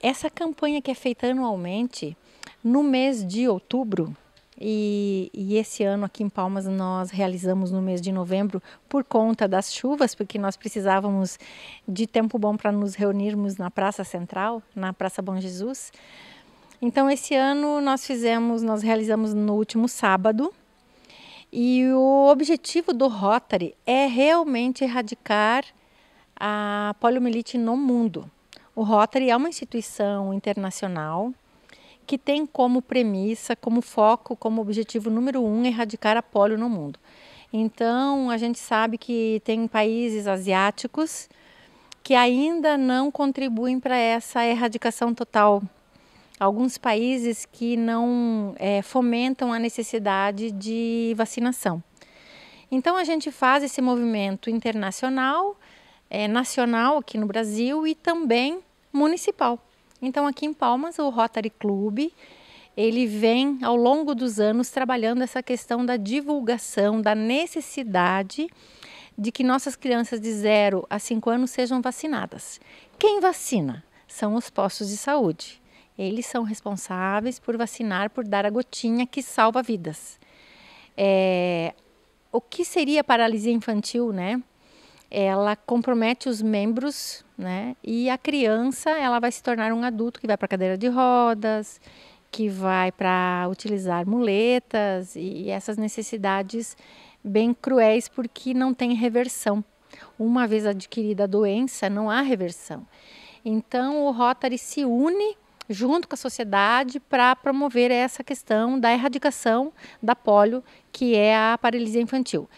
Essa campanha que é feita anualmente, no mês de outubro, e, e, esse ano aqui em Palmas nós realizamos no mês de novembro por conta das chuvas, porque nós precisávamos de tempo bom para nos reunirmos na Praça Central, na Praça Bom Jesus. Então esse ano nós fizemos, nós realizamos no último sábado. E o objetivo do Rotary é realmente erradicar a poliomielite no mundo. O Rotary é uma instituição internacional que tem como premissa, como foco, como objetivo número um erradicar a polio no mundo. Então, a gente sabe que tem países asiáticos que ainda não contribuem para essa erradicação total. Alguns países que não é, fomentam a necessidade de vacinação. Então, a gente faz esse movimento internacional, é, nacional aqui no Brasil e também municipal. Então aqui em Palmas o Rotary Club ele vem ao longo dos anos trabalhando essa questão da divulgação, da necessidade de que nossas crianças de 0 a 5 anos sejam vacinadas. Quem vacina são os postos de saúde. Eles são responsáveis por vacinar, por dar a gotinha que salva vidas. É, o que seria paralisia infantil, né? ela compromete os membros, né? E a criança, ela vai se tornar um adulto que vai para cadeira de rodas, que vai para utilizar muletas e essas necessidades bem cruéis porque não tem reversão. Uma vez adquirida a doença, não há reversão. Então o Rotary se une junto com a sociedade para promover essa questão da erradicação da polio, que é a paralisia infantil.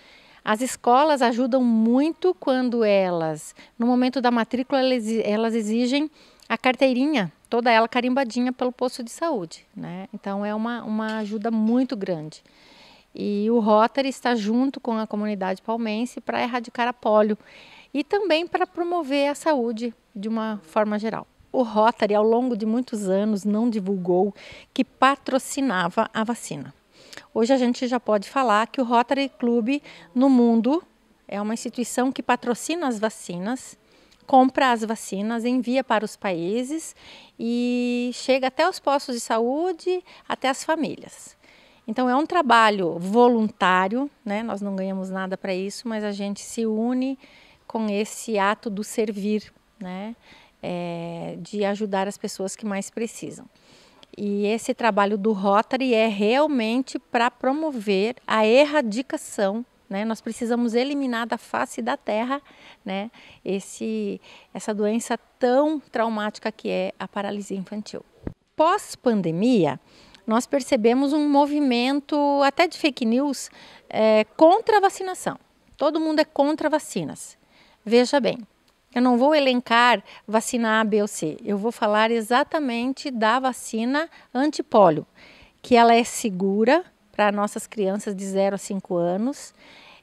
As escolas ajudam muito quando elas, no momento da matrícula, elas exigem a carteirinha, toda ela carimbadinha pelo posto de saúde. Né? Então é uma, uma ajuda muito grande. E o Rotary está junto com a comunidade palmense para erradicar a polio e também para promover a saúde de uma forma geral. O Rotary, ao longo de muitos anos, não divulgou que patrocinava a vacina. Hoje a gente já pode falar que o Rotary Club no mundo é uma instituição que patrocina as vacinas, compra as vacinas, envia para os países e chega até os postos de saúde, até as famílias. Então é um trabalho voluntário, né? Nós não ganhamos nada para isso, mas a gente se une com esse ato do servir, né? É, de ajudar as pessoas que mais precisam. E esse trabalho do Rotary é realmente para promover a erradicação né? Nós precisamos eliminar da face da terra, né? Esse, essa doença tão traumática que é a paralisia infantil. Pós pandemia, nós percebemos um movimento até de fake news é, contra a vacinação. Todo mundo é contra vacinas. Veja bem, eu não vou elencar vacina A, B ou C. Eu vou falar exatamente da vacina antipólio, que ela é segura para nossas crianças de 0 a 5 anos,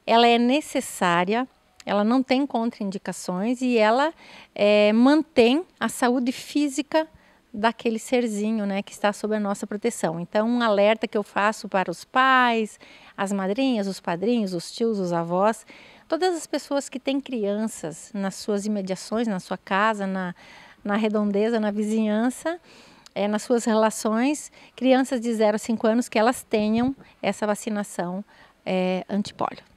ela é necessária, ela não tem contraindicações e ela é, mantém a saúde física daquele serzinho, né, que está sob a nossa proteção. Então, um alerta que eu faço para os pais, as madrinhas, os padrinhos, os tios, os avós, Todas as pessoas que têm crianças nas suas imediações, na sua casa, na, na redondeza, na vizinhança, é, nas suas relações, crianças de 0 a 5 anos que elas tenham essa vacinação é, antipólio.